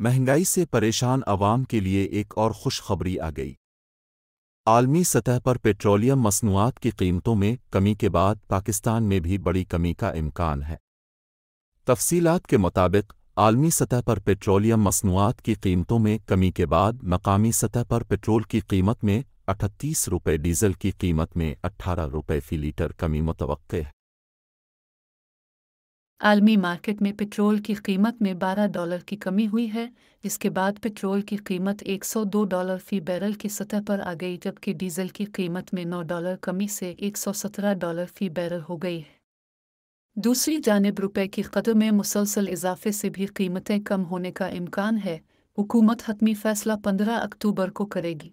महंगाई से परेशान अवाम के लिए एक और खुशखबरी आ गई आलमी सतह पर पेट्रोलियम मसनूआत की कीमतों में कमी के बाद पाकिस्तान में भी बड़ी कमी का इम्कान है तफसीलात के मुताबिक आलमी सतह पर पेट्रोलियम मसनूआत की कीमतों में कमी के बाद मकामी सतह पर पेट्रोल की कीमत में अठतीस रुपये डीजल की कीमत में अट्ठारह रुपये फ़ी लीटर कमी मुतव है आलमी मार्केट में पेट्रोल की कीमत में 12 डॉलर की कमी हुई है जिसके बाद पेट्रोल की कीमत 102 डॉलर फी बैरल की सतह पर आ गई जबकि डीजल की कीमत में 9 डॉलर कमी से 117 डॉलर फी बैरल हो गई है दूसरी जानब रुपये की कदम में मुसलसल इजाफे से भी कीमतें कम होने का इम्कान है हुकूमत हतमी फैसला 15 अक्टूबर को करेगी